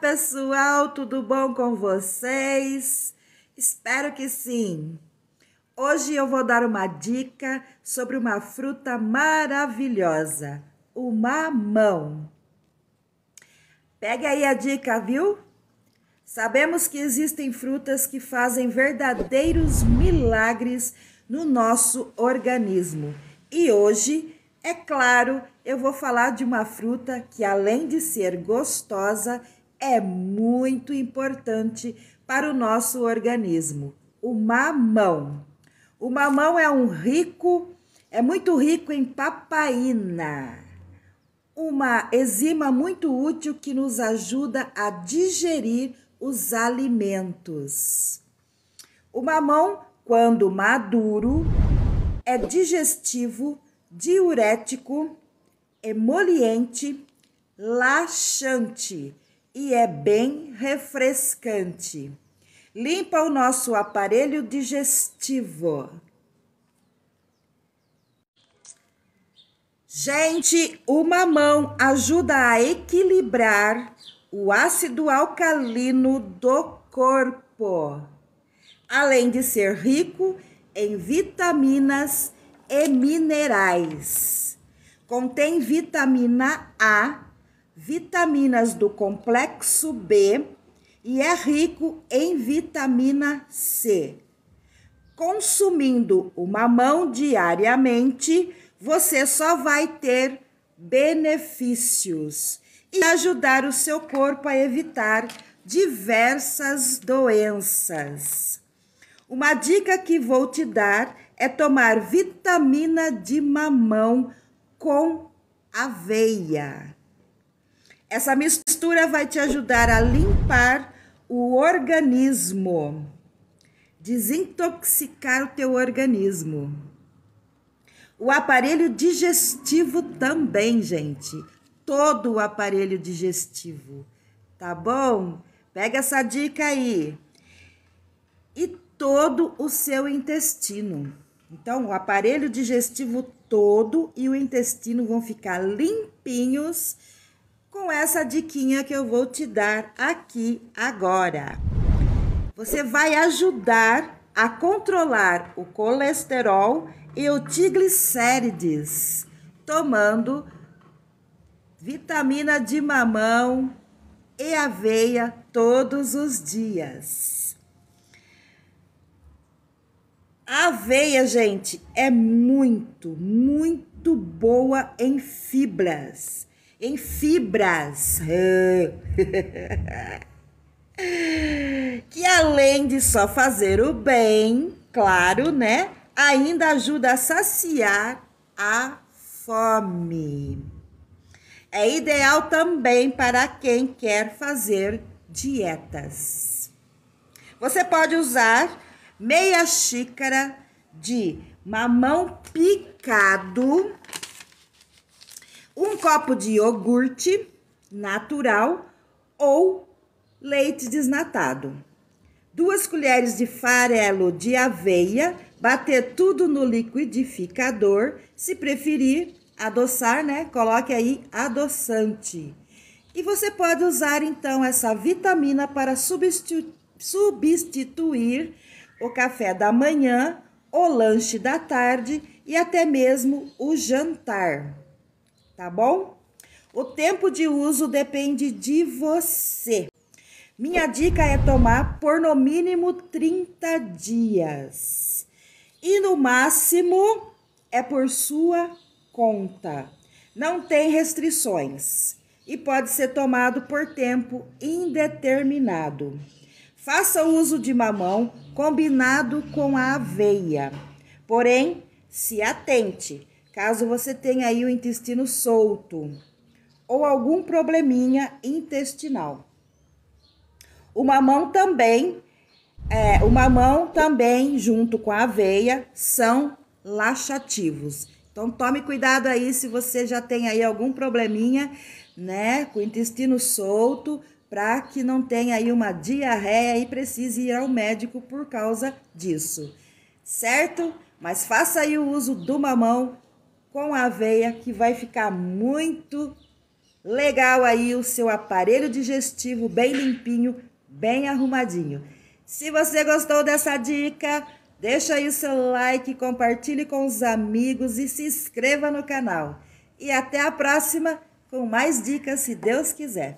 pessoal, tudo bom com vocês? Espero que sim. Hoje eu vou dar uma dica sobre uma fruta maravilhosa, o mamão. Pegue aí a dica, viu? Sabemos que existem frutas que fazem verdadeiros milagres no nosso organismo. E hoje é claro, eu vou falar de uma fruta que, além de ser gostosa, é muito importante para o nosso organismo. O mamão. O mamão é um rico, é muito rico em papaína, uma enzima muito útil que nos ajuda a digerir os alimentos. O mamão, quando maduro, é digestivo, diurético, emoliente, laxante e é bem refrescante. Limpa o nosso aparelho digestivo. Gente, o mamão ajuda a equilibrar o ácido alcalino do corpo, além de ser rico em vitaminas e minerais. Contém vitamina A vitaminas do complexo B e é rico em vitamina C. Consumindo o mamão diariamente, você só vai ter benefícios e ajudar o seu corpo a evitar diversas doenças. Uma dica que vou te dar é tomar vitamina de mamão com aveia. Essa mistura vai te ajudar a limpar o organismo, desintoxicar o teu organismo. O aparelho digestivo também, gente. Todo o aparelho digestivo, tá bom? Pega essa dica aí. E todo o seu intestino. Então, o aparelho digestivo todo e o intestino vão ficar limpinhos com essa diquinha que eu vou te dar aqui agora. Você vai ajudar a controlar o colesterol e o triglicérides, tomando vitamina de mamão e aveia todos os dias. A aveia, gente, é muito, muito boa em fibras em fibras. que além de só fazer o bem, claro, né? Ainda ajuda a saciar a fome. É ideal também para quem quer fazer dietas. Você pode usar meia xícara de mamão picado um copo de iogurte natural ou leite desnatado. Duas colheres de farelo de aveia, bater tudo no liquidificador. Se preferir adoçar, né? Coloque aí adoçante. E você pode usar então essa vitamina para substitu substituir o café da manhã, o lanche da tarde e até mesmo o jantar tá bom? O tempo de uso depende de você. Minha dica é tomar por no mínimo 30 dias. E no máximo é por sua conta. Não tem restrições e pode ser tomado por tempo indeterminado. Faça uso de mamão combinado com a aveia. Porém, se atente caso você tenha aí o intestino solto ou algum probleminha intestinal. O mamão também, é, o mamão também, junto com a aveia, são laxativos. Então tome cuidado aí se você já tem aí algum probleminha, né, com o intestino solto, para que não tenha aí uma diarreia e precise ir ao médico por causa disso. Certo? Mas faça aí o uso do mamão com a aveia que vai ficar muito legal aí o seu aparelho digestivo bem limpinho, bem arrumadinho. Se você gostou dessa dica, deixa aí o seu like, compartilhe com os amigos e se inscreva no canal. E até a próxima com mais dicas, se Deus quiser.